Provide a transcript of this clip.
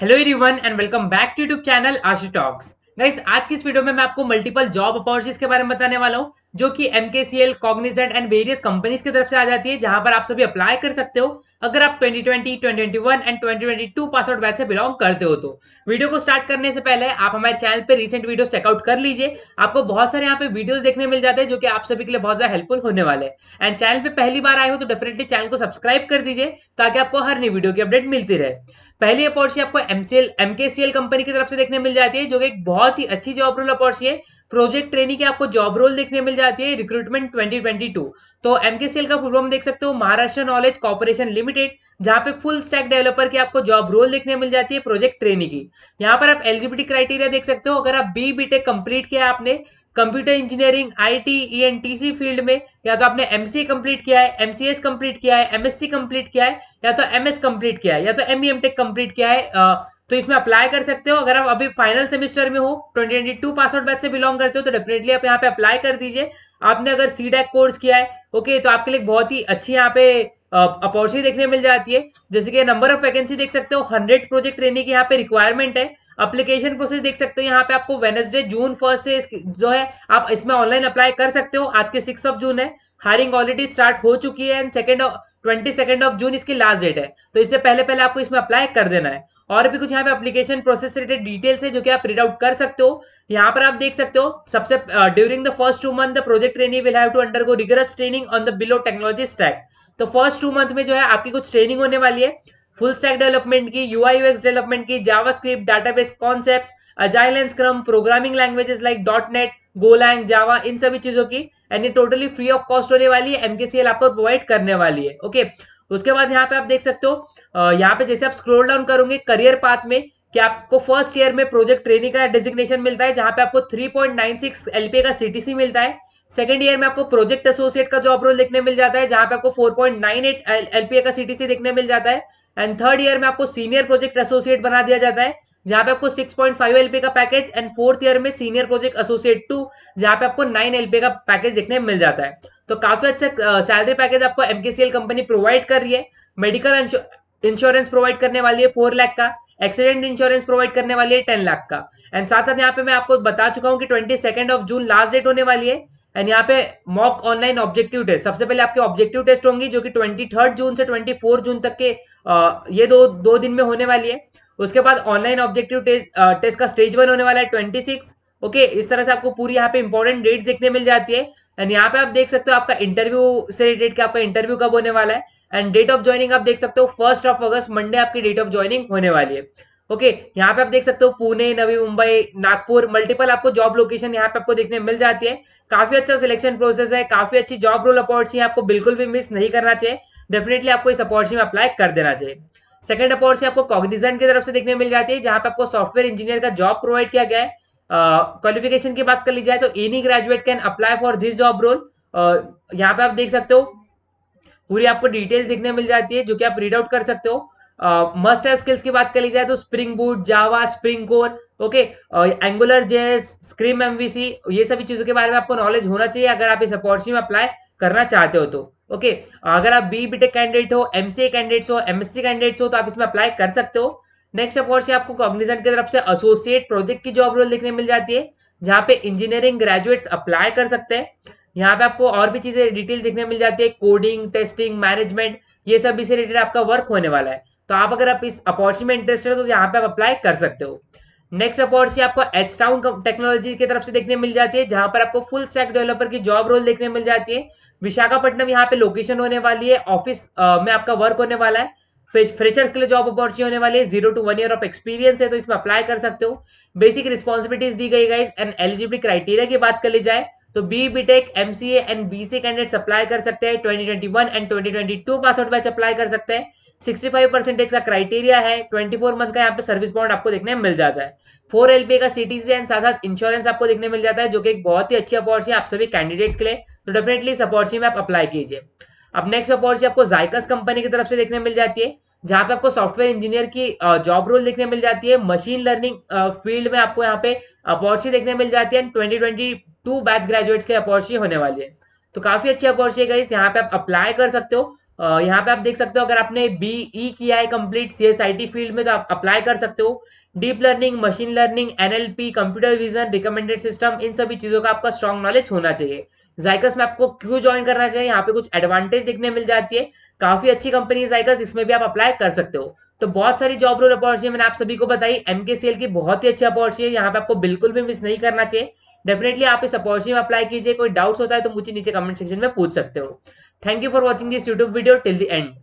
hello everyone and welcome back to YouTube channel Aashi talks guys आज की इस video में मैं आपको मल्टीपल जॉब अपॉर्चुनिटीज के बारे में बताने वाला हूँ जो कि M K C L Cognizant and various companies की तरफ से आ जाती है जहां पर आप सभी अप्लाई कर सकते हो अगर आप 2020, 2021 एंड 2022 पास आउट बैच से बिलोंग करते हो तो वीडियो को स्टार्ट करने से पहले आप हमारे चैनल पर रिसेंट वीडियो चेकआउट कर लीजिए आपको बहुत सारे यहाँ पे वीडियो देखने मिल जाते हैं जो कि आप सभी के लिए बहुत ज्यादा हेल्पफुल होने वाले हैं एंड चैनल पर पहली बार आए हो तो डेफिनेटली चैनल को सब्सक्राइब कर दीजिए ताकि आपको हर नई वीडियो की अपडेट मिलती रहे पहली अपॉर्चुनिटी आपको एमसीएल एमकेसीएल कंपनी की तरफ से देखने मिल जाती है जो कि एक बहुत ही अच्छी जॉब रोल अपॉर्चुनिटी है प्रोजेक्ट ट्रेनिंग की आपको जॉब रोल देखने मिल जाती है रिक्रूटमेंट 2022 तो एमकेसीएल का फुल फॉर्म देख सकते हो महाराष्ट्र नॉलेज कॉर्पोरेशन लिमिटेड जहां पे फुल स्टैक डेवलपर की आपको जॉब रोल देखने मिल जाती है प्रोजेक्ट ट्रेनिंग की यहाँ पर आप एलिजिबिलिटी क्राइटेरिया देख सकते हो अगर आप बी बीटेक कंप्लीट किया आपने computer engineering IT ENTC e field में या तो आपने एमसीए कंप्लीट किया है एमसीएस कंप्लीट किया है एमएससी कंप्लीट किया है या तो एमएस कंप्लीट किया है या तो एमई एमटेक कंप्लीट किया है तो इसमें अप्लाई कर सकते हो अगर आप अभी फाइनल सेमेस्टर में हो 2022 पास आउट बैच से बिलोंग करते हो तो डेफिनेटली आप यहाँ पे अप्लाई कर दीजिए आपने अगर सी कोर्स किया है ओके तो आपके लिए बहुत ही अच्छी यहाँ पे अपॉर्चुनिटी देखने मिल जाती है जैसे कि नंबर ऑफ वैकेंसी देख सकते हो हंड्रेड प्रोजेक्ट रहने की यहाँ पे रिक्वायरमेंट है अप्लीकेशन प्रोसेस देख सकते हो यहाँ पे आपको वेनसडे जून फर्स्ट से जो है आप इसमें ऑनलाइन अप्लाई कर सकते हो आज के सिक्स ऑफ जून है हायरिंग ऑलरेडी स्टार्ट हो चुकी है and second twenty second of June इसकी लास्ट डेट है तो इससे पहले पहले आपको इसमें अप्लाई कर देना है और भी कुछ यहाँ पे अपलीकेशन प्रोसेस रिलेटेड डिटेल्स है जो कि आप प्रिंट आउट कर सकते हो यहाँ पर आप देख सकते हो सबसे during the first two month the project training will have to undergo rigorous training on the below technology stack तो फर्स्ट टू मंथ में जो है आपकी कुछ ट्रेनिंग होने वाली है फुल स्टैक डेवलपमेंट की यूआई यूएक्स डेवलपमेंट की JavaScript base concept agile and scrum programming languages like dot net Golang Java इन सभी चीजों की एंड ये टोटली फ्री ऑफ कॉस्ट होने वाली है एमकेसीएल आपको प्रोवाइड करने वाली है ओके उसके बाद यहाँ पे आप देख सकते हो यहाँ पे जैसे आप स्क्रोल डाउन करोगे करियर पाथ में कि आपको फर्स्ट ईयर में प्रोजेक्ट ट्रेनिंग का डेजिग्नेशन मिलता है जहां पे आपको 3.96 एलपीए का सीटीसी मिलता है सेकेंड ईयर में आपको प्रोजेक्ट एसोसिएट का जॉब रोल देखने मिल जाता है जहां पे आपको 4.98 एलपीए का सीटीसी देखने मिल जाता है एंड थर्ड ईयर में आपको सीनियर प्रोजेक्ट एसोसिएट बना दिया जाता है जहां पे आपको 6.5 एलपी का पैकेज एंड फोर्थ ईयर में सीनियर प्रोजेक्ट एसोसिएट टू जहां पे आपको नाइन एलपीए का पैकेज देखने मिल जाता है तो काफी अच्छा सैलरी पैकेज आपको एमकेसीएल कंपनी प्रोवाइड कर रही है मेडिकल इंश्योरेंस प्रोवाइड करने वाली है फोर लाख का एक्सीडेंट इंश्योरेंस प्रोवाइड करने वाली है टेन लाख का एंड साथ साथ यहाँ पे मैं आपको बता चुका हूँ कि twenty second of June last date होने वाली है एंड यहाँ पे मॉक ऑनलाइन ऑब्जेक्टिव टेस्ट सबसे पहले आपके ऑब्जेक्टिव टेस्ट होंगी जो कि ट्वेंटी थर्ड जून से ट्वेंटी फोर जून तक के ये दो दो दिन में होने वाली है उसके बाद ऑनलाइन ऑब्जेक्टिव टेस्ट टेस्ट का स्टेज वन होने वाला है ट्वेंटी सिक्स ओके इस तरह से आपको पूरी यहाँ पे इंपॉर्टेंट डेट देखने मिल जाती है एंड यहाँ पे आप देख सकते हो आपका इंटरव्यू से रिलेटेड आपका इंटरव्यू कब होने वाला है एंड डेट ऑफ ज्वाइनिंग आप देख सकते हो फर्स्ट ऑफ अगस्त मंडे आपकी डेट ऑफ ज्वाइनिंग होने वाली है ओके यहाँ पे आप देख सकते हो पुणे नवी मुंबई नागपुर मल्टीपल आपको जॉब लोकेशन यहाँ पे आपको देखने मिल जाती है काफी अच्छा सिलेक्शन प्रोसेस है काफी अच्छी जॉब रोल अपॉर्चुनिटी आपको बिल्कुल भी मिस नहीं करना चाहिए डेफिनेटली आपको इस अपॉर्चुनिटी में अप्लाई कर देना चाहिए सेकंड अपॉर्चुनिटी आपको कॉग्निजेंट की तरफ से देखने मिल जाती है जहां पर आपको सॉफ्टवेयर इंजीनियर का जॉब प्रोवाइड किया गया है क्वालिफिकेशन की बात कर ली जाए तो any graduate can apply for this job role यहाँ पे आप देख सकते हो पूरी आपको डिटेल्स देखने मिल जाती है जो कि आप रीड आउट कर सकते हो मस्ट है स्किल्स की बात कर ली जाए तो spring boot Java spring core okay angular JS scrum MVC ये सभी चीजों के बारे में आपको नॉलेज होना चाहिए अगर आप इस अपॉर्चुनिटी में अप्लाई करना चाहते हो तो ओके okay, अगर आप बी बीटेक कैंडिडेट हो एमसीए कैंडिडेट्स हो एमएससी कैंडिडेट्स हो तो आप इसमें अप्लाई कर सकते हो नेक्स्ट अपॉर्चुनिटी आपको कॉग्निजन की तरफ से एसोसिएट प्रोजेक्ट की जॉब रोल देखने मिल जाती है जहाँ पे इंजीनियरिंग ग्रेजुएट्स अप्लाई कर सकते हैं यहाँ पे आपको और भी चीजें डिटेल देखने मिल जाती है कोडिंग टेस्टिंग मैनेजमेंट ये सब इसे रिलेटेड आपका वर्क होने वाला है तो आप अगर आप इस अपॉर्चुनिटी में इंटरेस्टेड हो तो यहाँ पे आप अप्लाई कर सकते हो नेक्स्ट अपॉर्चुनिटी आपको एच टाउन टेक्नोलॉजी की तरफ से देखने मिल जाती है जहां पर आपको फुल स्टैक डेवलपर की जॉब रोल देखने मिल जाती है विशाखापट्टनम यहाँ पे लोकेशन होने वाली है ऑफिस में आपका वर्क होने वाला है फ्रेशर्स के लिए जॉब अपॉर्चुनिटी होने वाली है zero to one year of experience है तो इसमें अप्लाई कर सकते हो बेसिक रिस्पॉन्सिबिलिटीज दी गई गाइज एंड एलिजिबिलिटी क्राइटेरिया की बात कर ली जाए तो B BTech MCA and BC candidate apply कर सकते हैं 2021 and 2022 pass out batch apply कर सकते हैं 65 परसेंटेज का क्राइटेरिया है 24 मंथ का यहाँ पे सर्विस बॉन्ड आपको देखने मिल जाता है फोर एल का सीटीसी एंड साथ साथ इंश्योरेंस आपको देखने मिल जाता है जो कि एक बहुत ही अच्छी अपॉर्चुनिटी आप सभी कैंडिडेट्स के लिए तो डेफिनेटली इस अपॉर्चुनिटी में आप अप्लाई कीजिए अब नेक्स्ट अपॉर्चुनिटी आपको जायकस कंपनी की तरफ से देखने मिल जाती है जहाँ पे आपको सॉफ्टवेयर इंजीनियर की जॉब रोल देखने मिल जाती है मशीन लर्निंग फील्ड में आपको यहाँ पे अपॉर्चुनिटी देखने मिल जाती है and twenty two batch graduates के अपॉर्चुनिटी होने वाली है तो काफ़ी अच्छी अपॉर्चुनिटी है यहाँ पे आप अप्लाई कर सकते हो यहाँ पे आप देख सकते हो अगर आपने बी ई e किया है कंप्लीट सी फील्ड में तो आप अप्लाई कर सकते हो deep learning machine learning NLP computer vision recommended system इन सभी चीज़ों का आपका स्ट्रॉन्ग नॉलेज होना चाहिए जाइकस में आपको क्यों ज्वाइन करना चाहिए यहाँ पे कुछ एडवांटेज देखने मिल जाती है काफ़ी अच्छी कंपनी है जाइकस इसमें भी आप अप्लाई कर सकते हो तो बहुत सारी जॉब रोल अपॉर्चुनिटी मैंने आप सभी को बताई एम की बहुत ही अच्छी अपॉर्चुनिटी है यहाँ पे आपको बिल्कुल भी मिस नहीं करना चाहिए डेफिनेटली आप इस अपॉर्चुनिटी में अप्लाई कीजिए कोई डाउट्स होता है तो मुझे नीचे कमेंट सेक्शन में पूछ सकते हो thank you for watching this YouTube video till the and